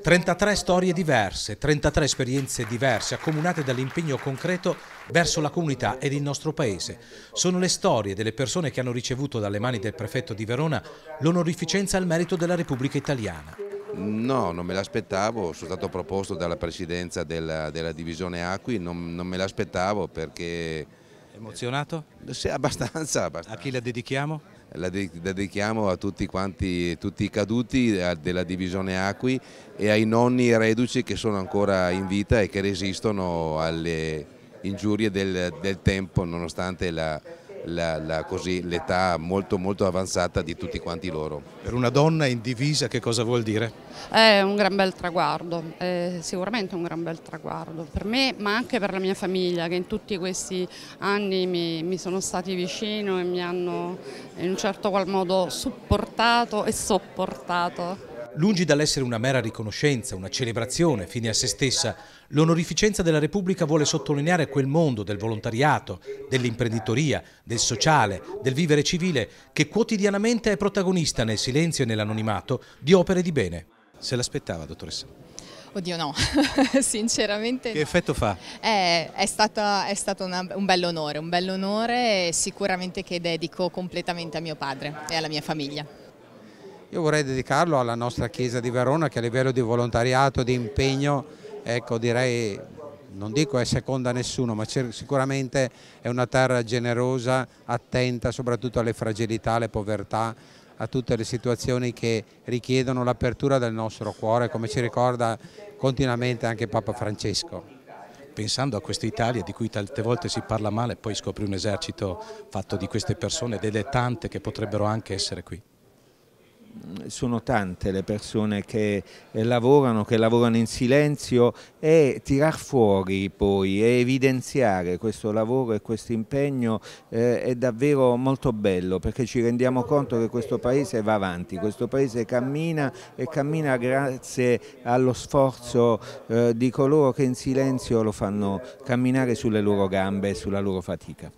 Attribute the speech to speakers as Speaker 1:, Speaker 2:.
Speaker 1: 33 storie diverse, 33 esperienze diverse, accomunate dall'impegno concreto verso la comunità ed il nostro paese. Sono le storie delle persone che hanno ricevuto dalle mani del prefetto di Verona l'onorificenza al merito della Repubblica Italiana.
Speaker 2: No, non me l'aspettavo, sono stato proposto dalla presidenza della, della divisione Acqui, non, non me l'aspettavo perché... Emozionato? Sì, abbastanza, abbastanza. A chi la dedichiamo? la dedichiamo a tutti, quanti, tutti i caduti della divisione Acqui e ai nonni reduci che sono ancora in vita e che resistono alle ingiurie del, del tempo nonostante la, l'età molto, molto avanzata di tutti quanti loro. Per una donna in divisa che cosa vuol dire?
Speaker 3: È un gran bel traguardo, sicuramente un gran bel traguardo per me ma anche per la mia famiglia che in tutti questi anni mi, mi sono stati vicino e mi hanno in un certo qual modo supportato e sopportato.
Speaker 1: Lungi dall'essere una mera riconoscenza, una celebrazione fine a se stessa, l'onorificenza della Repubblica vuole sottolineare quel mondo del volontariato, dell'imprenditoria, del sociale, del vivere civile che quotidianamente è protagonista nel silenzio e nell'anonimato di opere di bene. Se l'aspettava, dottoressa?
Speaker 3: Oddio no, sinceramente. Che no. effetto fa? È, è stato, è stato una, un bell'onore, un bell'onore sicuramente che dedico completamente a mio padre e alla mia famiglia.
Speaker 4: Io vorrei dedicarlo alla nostra chiesa di Verona che a livello di volontariato, di impegno, ecco direi, non dico è seconda a nessuno, ma sicuramente è una terra generosa, attenta soprattutto alle fragilità, alle povertà, a tutte le situazioni che richiedono l'apertura del nostro cuore,
Speaker 1: come ci ricorda continuamente anche Papa Francesco. Pensando a questa Italia di cui tante volte si parla male, poi scopri un esercito fatto di queste persone, delle tante che
Speaker 5: potrebbero anche essere qui sono tante le persone che eh, lavorano, che lavorano in silenzio e tirar fuori poi e evidenziare questo lavoro e questo impegno eh, è davvero molto bello perché ci rendiamo conto che questo Paese va avanti, questo Paese cammina e cammina grazie allo sforzo eh, di coloro che in silenzio lo fanno camminare sulle loro gambe e sulla loro fatica.